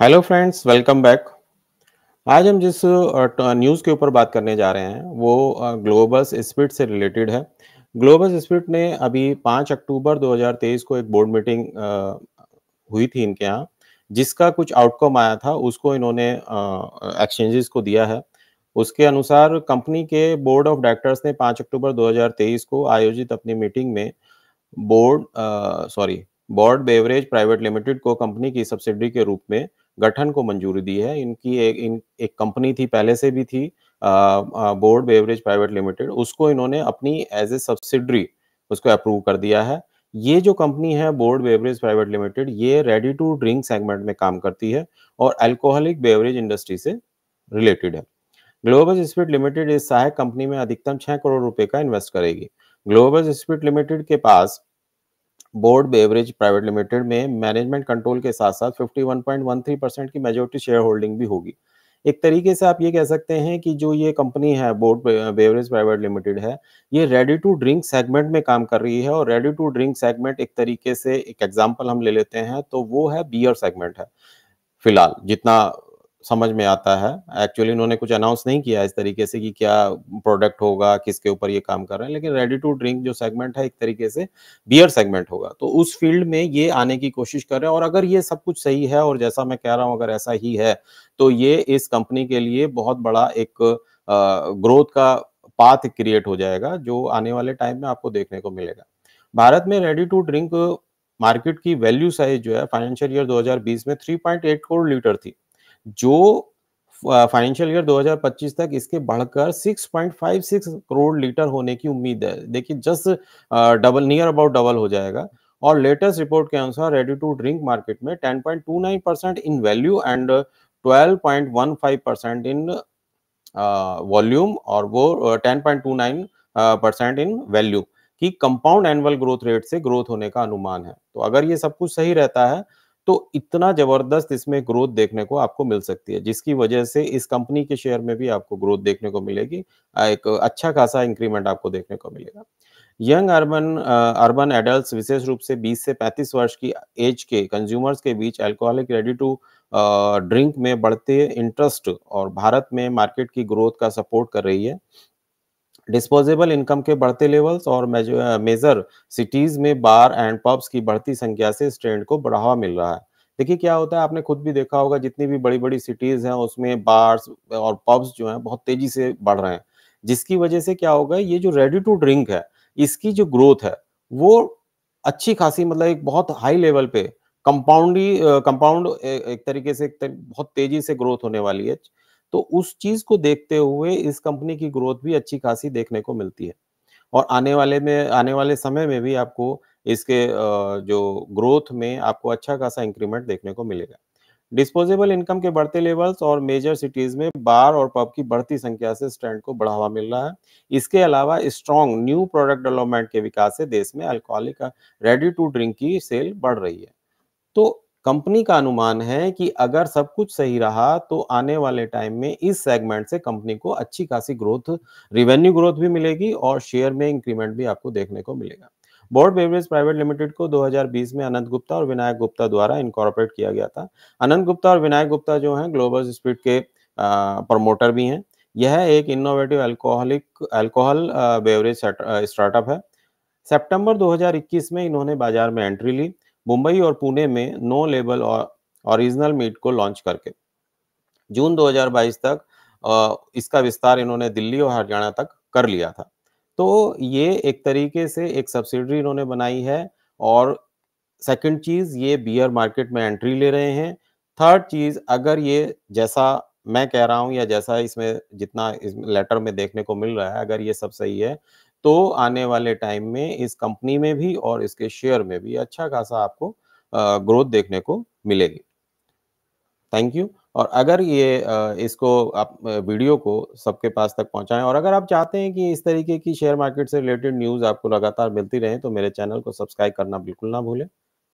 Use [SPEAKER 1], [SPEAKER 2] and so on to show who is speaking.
[SPEAKER 1] hello friends welcome back आज हम जिस न्यूज़ के ऊपर बात करने जा रहे हैं वो ग्लोबस स्पिट से रिलेटेड है ग्लोबस स्पिट ने अभी 5 अक्टूबर 2023 को एक बोर्ड मीटिंग हुई थी इनके यहाँ जिसका कुछ आउटकम आया था उसको इन्होंने एक्सचेंजेस को दिया है उसके अनुसार कंपनी के बोर्ड ऑफ डायरेक्टर्स ने 5 अक्टूबर 2023 को आयोजित अपनी मीटिंग में bored sorry bored beverage private limited को कंपनी की सब्सिडी के रूप में गठन को मंजूरी दी है इनकी एक इन एक कंपनी थी पहले से भी थी बोर्ड बेवरेज प्राइवेट लिमिटेड उसको इन्होंने अपनी एज ए सब्सिडरी उसको अप्रूव कर दिया है ये जो कंपनी है बोर्ड बेवरेज प्राइवेट लिमिटेड ये रेडी टू ड्रिंक सेगमेंट में काम करती है और अल्कोहलिक बेवरेज इंडस्ट्री से रिलेटेड है ग्लोबल स्पिरिट लिमिटेड इस सहायक कंपनी में अधिकतम छह करोड़ रुपए का इन्वेस्ट करेगी ग्लोबल स्पिरिट लिमिटेड के पास बोर्ड बेवरेज प्राइवेट लिमिटेड में मैनेजमेंट कंट्रोल के साथ साथ 51.13 परसेंट की मेजोरिटी शेयर होल्डिंग भी होगी एक तरीके से आप ये कह सकते हैं कि जो ये कंपनी है बोर्ड बेवरेज प्राइवेट लिमिटेड है ये रेडी टू ड्रिंक सेगमेंट में काम कर रही है और रेडी टू ड्रिंक सेगमेंट एक तरीके से एक एग्जाम्पल हम ले लेते हैं तो वो है बियर सेगमेंट है फिलहाल जितना समझ में आता है एक्चुअली इन्होंने कुछ अनाउंस नहीं किया इस तरीके से कि क्या प्रोडक्ट होगा किसके ऊपर ये काम कर रहे हैं लेकिन रेडी टू ड्रिंक जो सेगमेंट है एक तरीके से बियर सेगमेंट होगा तो उस फील्ड में ये आने की कोशिश कर रहे हैं और अगर ये सब कुछ सही है और जैसा मैं कह रहा हूँ अगर ऐसा ही है तो ये इस कंपनी के लिए बहुत बड़ा एक ग्रोथ का पाथ क्रिएट हो जाएगा जो आने वाले टाइम में आपको देखने को मिलेगा भारत में रेडी टू ड्रिंक मार्केट की वैल्यू साइज जो है फाइनेंशियल ईयर 2020 में 3.8 करोड़ लीटर थी जो फाइनेंशियल ईयर 2025 तक इसके बढ़कर 6.56 करोड़ लीटर होने की उम्मीद है देखिए just double near about double हो जाएगा और लेटेस्ट रिपोर्ट के अनुसार रेडी टू ड्रिंक मार्केट में 10.29 percent in value and 12.15 percent in volume और वो 10.29 परसेंट इन वैल्यू की कंपाउंड एनुअल ग्रोथ रेट से ग्रोथ होने का अनुमान है तो अगर ये सब कुछ सही रहता है तो इतना जबरदस्त इसमें ग्रोथ देखने को आपको मिल सकती है जिसकी वजह से इस कंपनी के शेयर में भी आपको ग्रोथ देखने को मिलेगी एक अच्छा खासा इंक्रीमेंट आपको देखने को मिलेगा यंग अर्बन अर्बन एडल्ट विशेष रूप से 20 से 35 वर्ष की एज के कंज्यूमर्स के बीच अल्कोहलिक रेडी टू ड्रिंक में बढ़ते इंटरेस्ट और भारत में मार्केट की ग्रोथ का सपोर्ट कर रही है डिस्पोजेबल इनकम के बढ़ते लेवल्स और मेजर सिटीज uh, में बार एंड पब्स की बढ़ती संख्या से इस ट्रेंड को बढ़ावा मिल रहा है देखिए क्या होता है आपने खुद भी देखा होगा जितनी भी बड़ी बड़ी सिटीज हैं उसमें बार्स और पब्स जो हैं बहुत तेजी से बढ़ रहे हैं जिसकी वजह से क्या होगा ये जो रेडी टू ड्रिंक है इसकी जो ग्रोथ है वो अच्छी खासी मतलब एक बहुत हाई लेवल पे कंपाउंड कंपाउंड uh, एक तरीके से एक तरीके, बहुत तेजी से ग्रोथ होने वाली है तो उस चीज को देखते हुए इस कंपनी की ग्रोथ भी अच्छी खासी देखने को मिलती है और आने वाले में आने वाले समय में भी आपको इसके जो ग्रोथ में आपको अच्छा खासा इंक्रीमेंट देखने को मिलेगा डिस्पोजेबल इनकम के बढ़ते लेवल्स और मेजर सिटीज में बार और पब की बढ़ती संख्या से स्टैंड को बढ़ावा मिल रहा है इसके अलावा स्ट्रॉन्ग न्यू प्रोडक्ट डेवलपमेंट के विकास से देश में अल्कोहलिक रेडी टू ड्रिंक की सेल बढ़ रही है तो कंपनी का अनुमान है कि अगर सब कुछ सही रहा तो आने वाले टाइम में इस सेगमेंट से कंपनी को अच्छी खासी ग्रोथ रिवेन्यू ग्रोथ भी मिलेगी और शेयर में इंक्रीमेंट भी आपको देखने को मिलेगा बोर्ड बेवरेज प्राइवेट लिमिटेड को 2020 में अनंत गुप्ता और विनायक गुप्ता द्वारा इनकॉर्पोरेट किया गया था अनंत गुप्ता और विनायक गुप्ता जो हैं ग्लोबल स्पीड के प्रमोटर भी हैं यह एक innovative alcoholic alcohol beverage startup है सितंबर 2021 में इन्होंने बाजार में एंट्री ली मुंबई और पुणे में नो लेबल और ओरिजिनल मीट को लॉन्च करके जून 2022 तक इसका विस्तार इन्होंने दिल्ली और हरियाणा तक कर लिया था तो ये एक तरीके से एक सब्सिडरी इन्होंने बनाई है और सेकंड चीज़ ये बियर मार्केट में एंट्री ले रहे हैं थर्ड चीज़ अगर ये जैसा मैं कह रहा हूँ या जैसा इसमें जितना इस लेटर में देखने को मिल रहा है अगर ये सब सही है तो आने वाले टाइम में इस कंपनी में भी और इसके शेयर में भी अच्छा खासा आपको ग्रोथ देखने को मिलेगी थैंक यू और अगर ये इसको आप वीडियो को सबके पास तक पहुंचाएं और अगर आप चाहते हैं कि इस तरीके की शेयर मार्केट से रिलेटेड न्यूज़ आपको लगातार मिलती रहे तो मेरे चैनल को सब्सक्राइब करना बिल्कुल ना भूलें